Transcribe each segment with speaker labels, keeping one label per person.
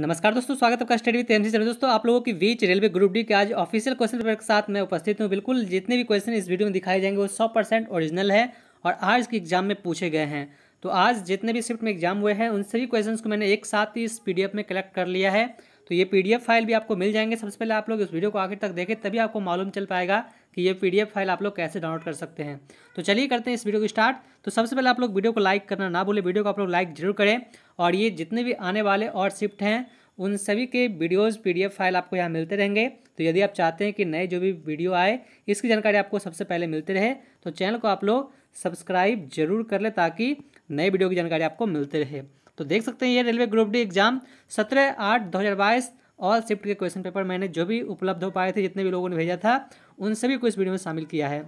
Speaker 1: नमस्कार दोस्तों स्वागत है आपका स्टडी विद एमसी दोस्तों आप लोगों की बीच रेलवे ग्रुप डी के आज ऑफिशियल क्वेश्चन पेपर के साथ मैं उपस्थित हूँ बिल्कुल जितने भी क्वेश्चन इस वीडियो में दिखाए जाएंगे वो सौ परसेंट ओरिजिनल है और आज के एग्जाम में पूछे गए हैं तो आज जितने भी शिफ्ट में एग्जाम हुए हैं उन सभी क्वेश्चन को मैंने एक साथ ही इस पी में कलेक्ट कर लिया है तो ये पी फाइल भी आपको मिल जाएंगे सबसे पहले आप लोग इस वीडियो को आखिर तक देखें तभी आपको मालूम चल पाएगा कि ये पी फाइल आप लोग कैसे डाउनलोड कर सकते हैं तो चलिए करते हैं इस वीडियो को स्टार्ट तो सबसे पहले आप लोग वीडियो को लाइक करना ना भूलें वीडियो को आप लोग लाइक जरूर करें और ये जितने भी आने वाले और शिफ्ट हैं उन सभी के वीडियोस पीडीएफ फाइल आपको यहाँ मिलते रहेंगे तो यदि आप चाहते हैं कि नए जो भी वीडियो आए इसकी जानकारी आपको सबसे पहले मिलते रहे तो चैनल को आप लोग सब्सक्राइब जरूर कर ले ताकि नए वीडियो की जानकारी आपको मिलते रहे तो देख सकते हैं ये रेलवे ग्रुप डी एग्जाम सत्रह आठ दो हज़ार बाईस ऑल शिफ्ट के क्वेश्चन पेपर मैंने जो भी उपलब्ध हो पाए थे जितने भी लोगों ने भेजा था उन सभी को इस वीडियो में शामिल किया है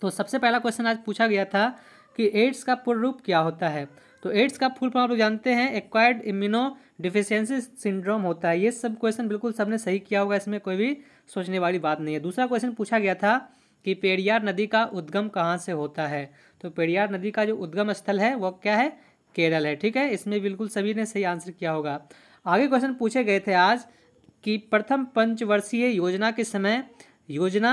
Speaker 1: तो सबसे पहला क्वेश्चन आज पूछा गया था कि एड्स का पूर्ण रूप क्या होता है तो एड्स का फुल फॉर्म आप लोग जानते हैं एक्वायर्ड इम्यूनो डिफिशियंसी सिंड्रोम होता है ये सब क्वेश्चन बिल्कुल सबने सही किया होगा इसमें कोई भी सोचने वाली बात नहीं है दूसरा क्वेश्चन पूछा गया था कि पेरियार नदी का उद्गम कहाँ से होता है तो पेरियार नदी का जो उद्गम स्थल है वो क्या है केरल है ठीक है इसमें बिल्कुल सभी ने सही आंसर किया होगा आगे क्वेश्चन पूछे गए थे आज कि प्रथम पंचवर्षीय योजना के समय योजना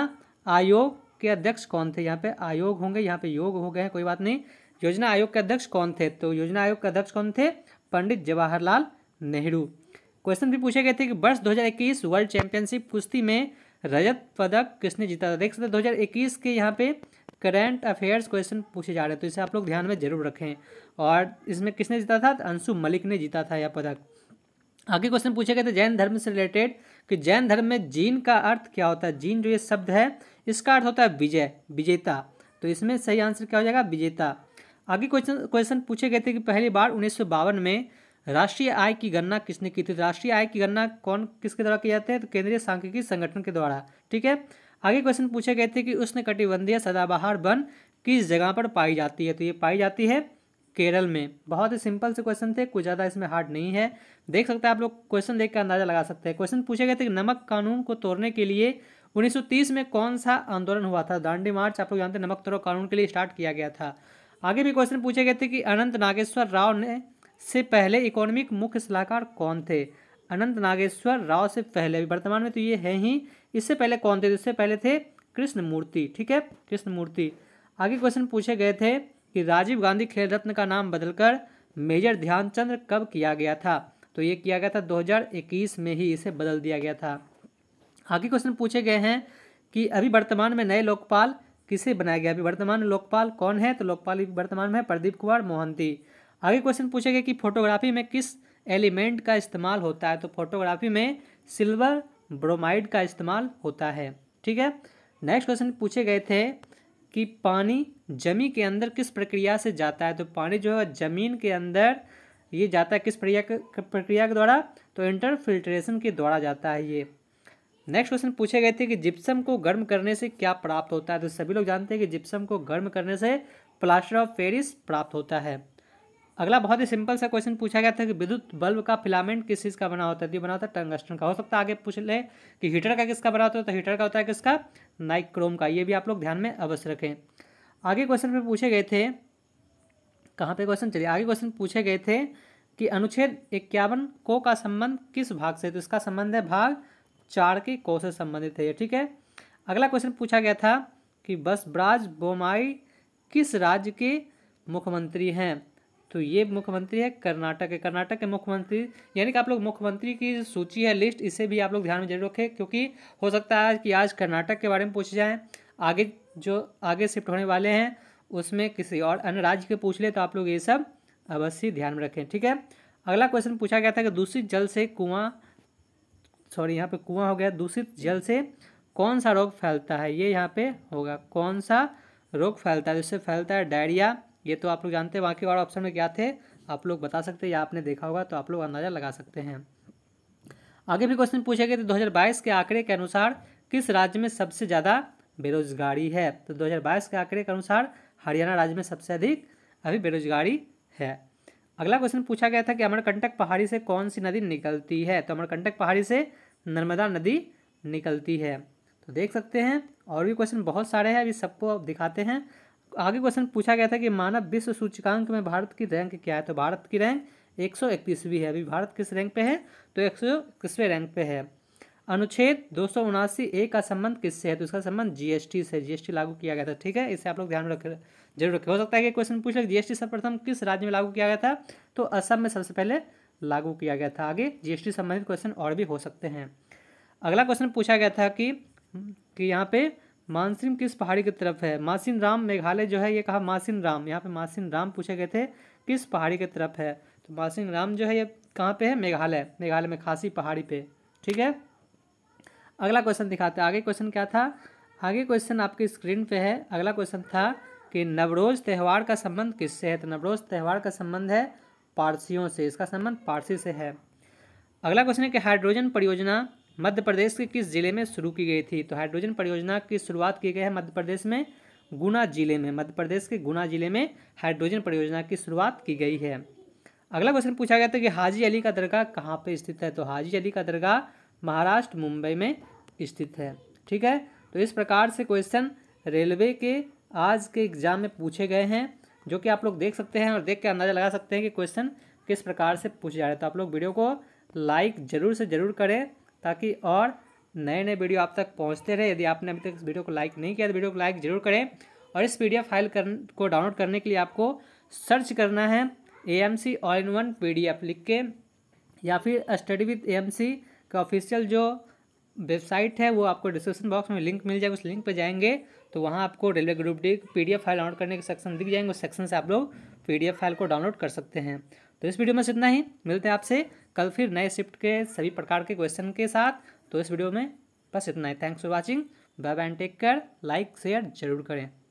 Speaker 1: आयोग के अध्यक्ष कौन थे यहाँ पे आयोग होंगे यहाँ पे योग हो गए हैं कोई बात नहीं योजना आयोग के अध्यक्ष कौन थे तो योजना आयोग के अध्यक्ष कौन थे पंडित जवाहरलाल नेहरू क्वेश्चन भी पूछे गए थे कि वर्ष 2021 वर्ल्ड चैंपियनशिप कुश्ती में रजत पदक किसने जीता था देख सकते दो हज़ार इक्कीस के यहाँ पे करंट अफेयर्स क्वेश्चन पूछे जा रहे हैं तो इसे आप लोग ध्यान में जरूर रखें और इसमें किसने जीता था अंशु मलिक ने जीता था यह पदक आगे क्वेश्चन पूछे गए थे जैन धर्म से रिलेटेड कि जैन धर्म में जीन का अर्थ क्या होता है जीन जो ये शब्द है इसका अर्थ होता है विजय विजेता तो इसमें सही आंसर क्या हो जाएगा विजेता आगे क्वेश्चन क्वेश्चन पूछे गए थे कि पहली बार उन्नीस में राष्ट्रीय आय की गणना किसने की थी राष्ट्रीय आय की गणना कौन किसके द्वारा की जाती है तो केंद्रीय सांख्यिकी संगठन के द्वारा ठीक है आगे क्वेश्चन पूछे गए थे कि उष्ण कटिबंधीय सदाबहार वन किस जगह पर पाई जाती है तो ये पाई जाती है केरल में बहुत ही सिंपल से क्वेश्चन थे कुछ ज़्यादा इसमें हार्ड नहीं है देख सकते हैं आप लोग क्वेश्चन देख कर अंदाजा लगा सकते हैं क्वेश्चन पूछे गए थे नमक कानून को तोड़ने के लिए 1930 में कौन सा आंदोलन हुआ था दांडी मार्च आप लोग जानते हैं नमक तोड़ो कानून के लिए स्टार्ट किया गया था आगे भी क्वेश्चन पूछे गए थे कि अनंत नागेश्वर राव ने से पहले इकोनॉमिक मुख्य सलाहकार कौन थे अनंत नागेश्वर राव से पहले वर्तमान में तो ये है ही इससे पहले कौन थे इससे पहले थे कृष्ण मूर्ति ठीक है कृष्ण मूर्ति आगे क्वेश्चन पूछे गए थे कि राजीव गांधी खेल रत्न का नाम बदलकर मेजर ध्यानचंद कब किया गया था तो ये किया गया था 2021 में ही इसे बदल दिया गया था आगे क्वेश्चन पूछे गए हैं कि अभी वर्तमान में नए लोकपाल किसे बनाया गया अभी वर्तमान में लोकपाल कौन है तो लोकपाल वर्तमान में प्रदीप कुमार मोहंती आगे क्वेश्चन पूछे गए कि फोटोग्राफी में किस एलिमेंट का इस्तेमाल होता है तो फोटोग्राफी में सिल्वर ब्रोमाइड का इस्तेमाल होता है ठीक है नेक्स्ट क्वेश्चन पूछे गए थे कि पानी जमी के अंदर किस प्रक्रिया से जाता है तो पानी जो है जमीन के अंदर ये जाता है किस प्रक्रिया के प्रक्रिया के द्वारा तो इंटरफिल्ट्रेशन के द्वारा जाता है ये नेक्स्ट क्वेश्चन पूछे गए थे कि जिप्सम को गर्म करने से क्या प्राप्त होता है तो सभी लोग जानते हैं कि जिप्सम को गर्म करने से प्लास्टर ऑफ पेरिस प्राप्त होता है अगला बहुत ही सिंपल सा क्वेश्चन पूछा गया था कि विद्युत बल्ब का फिलामेंट किस चीज़ का बना होता है तो बना होता है टंगस्टन का हो सकता है आगे पूछ ले कि हीटर का किसका बना होता है तो हीटर का होता है किसका नाइक्रोम का ये भी आप लोग ध्यान में अवश्य रखें आगे क्वेश्चन पे पूछे गए थे कहाँ पे क्वेश्चन चलिए आगे क्वेश्चन पूछे गए थे कि अनुच्छेद इक्यावन को का संबंध किस भाग से तो इसका संबंध है भाग चार के को से संबंधित है ठीक है अगला क्वेश्चन पूछा गया था कि ब्राज बोमाई किस राज्य के मुख्यमंत्री हैं तो ये मुख्यमंत्री है कर्नाटक के कर्नाटक के मुख्यमंत्री यानी कि आप लोग मुख्यमंत्री की सूची है लिस्ट इसे भी आप लोग ध्यान में जरूर रखें क्योंकि हो सकता है कि आज कर्नाटक के बारे में पूछे जाएँ आगे जो आगे शिफ्ट होने वाले हैं उसमें किसी और अन्य राज्य के पूछ ले तो आप लोग ये सब अवश्य ध्यान में रखें ठीक है अगला क्वेश्चन पूछा गया था कि दूषित जल से कुआं सॉरी यहाँ पे कुआं हो गया दूषित जल से कौन सा रोग फैलता है ये यहाँ पे होगा कौन सा रोग फैलता है जिससे फैलता है डायरिया ये तो आप लोग जानते हैं बाकी और ऑप्शन में क्या थे आप लोग बता सकते हैं या आपने देखा होगा तो आप लोग अंदाज़ा लगा सकते हैं आगे भी क्वेश्चन पूछे गए थे दो के आंकड़े के अनुसार किस राज्य में सबसे ज़्यादा बेरोजगारी है तो 2022 के आंकड़े के अनुसार हरियाणा राज्य में सबसे अधिक अभी बेरोजगारी है अगला क्वेश्चन पूछा गया था कि अमरकंटक पहाड़ी से कौन सी नदी निकलती है तो अमरकंटक पहाड़ी से नर्मदा नदी निकलती है तो देख सकते हैं और भी क्वेश्चन बहुत सारे हैं अभी सबको दिखाते हैं आगे क्वेश्चन पूछा गया था कि मानव विश्व सूचकांक में भारत की रैंक क्या है तो भारत की रैंक एक सौ इकतीसवीं है अभी भारत किस रैंक पे है तो एक सौ इक्कीसवें रैंक पे है अनुच्छेद दो ए का संबंध किससे है तो इसका संबंध जीएसटी से जीएसटी लागू किया गया था ठीक है इसे आप लोग ध्यान में रख जरूर रखें हो सकता है कि क्वेश्चन पूछ लगे जीएसटी सर्वप्रथम किस राज्य में लागू किया गया था तो असम में सबसे पहले लागू किया गया था आगे जीएसटी संबंधित क्वेश्चन और भी हो सकते हैं अगला क्वेश्चन पूछा गया था कि कि यहाँ पे मानसिन किस पहाड़ी की तरफ है मासिन राम मेघालय जो है ये कहा मासिन राम यहाँ पे मासिन राम पूछे गए थे किस पहाड़ी की तरफ है तो मासिन राम जो है ये कहाँ पे है मेघालय मेघालय में खासी पहाड़ी पे ठीक है अगला क्वेश्चन दिखाते हैं आगे क्वेश्चन क्या था आगे क्वेश्चन आपके स्क्रीन पे है अगला क्वेश्चन था कि नवरोज त्यौहार का संबंध किससे है तो नवरोज त्यौहार का संबंध है पारसियों से इसका संबंध पारसी से है अगला क्वेश्चन है कि हाइड्रोजन परियोजना मध्य प्रदेश के किस जिले में शुरू की गई थी तो हाइड्रोजन परियोजना की शुरुआत की गई है मध्य प्रदेश में गुना जिले में मध्य प्रदेश के गुना जिले में हाइड्रोजन परियोजना की शुरुआत की गई है अगला क्वेश्चन पूछा गया था कि हाजी अली का दरगाह कहाँ पर स्थित है तो हाजी अली का दरगाह महाराष्ट्र मुंबई में स्थित है ठीक है तो इस प्रकार से क्वेश्चन रेलवे के आज के एग्जाम में पूछे गए हैं जो कि आप लोग देख सकते हैं और देख के अंदाज़ा लगा सकते हैं कि क्वेश्चन किस प्रकार से पूछे जा रहे हैं तो आप लोग वीडियो को लाइक ज़रूर से ज़रूर करें ताकि और नए नए वीडियो आप तक पहुंचते रहे यदि आपने अभी तक इस वीडियो को लाइक नहीं किया तो वीडियो को लाइक ज़रूर करें और इस पीडीएफ फाइल कर, को डाउनलोड करने के लिए आपको सर्च करना है A M C all in one P लिख के या फिर study with A M C का ऑफिशियल जो वेबसाइट है वो आपको डिस्क्रिप्शन बॉक्स में लिंक मिल जाएगा उस लिंक पर जाएंगे तो वहाँ आपको railway group D PDF file download करने के सेक्शन दिख जाएंगे उस सेक्शन से आप लोग पीडीएफ फाइल को डाउनलोड कर सकते हैं तो इस वीडियो में इतना ही मिलते हैं आपसे कल फिर नए शिफ्ट के सभी प्रकार के क्वेश्चन के साथ तो इस वीडियो में बस इतना ही thanks for watching bye bye take care like share जरूर करें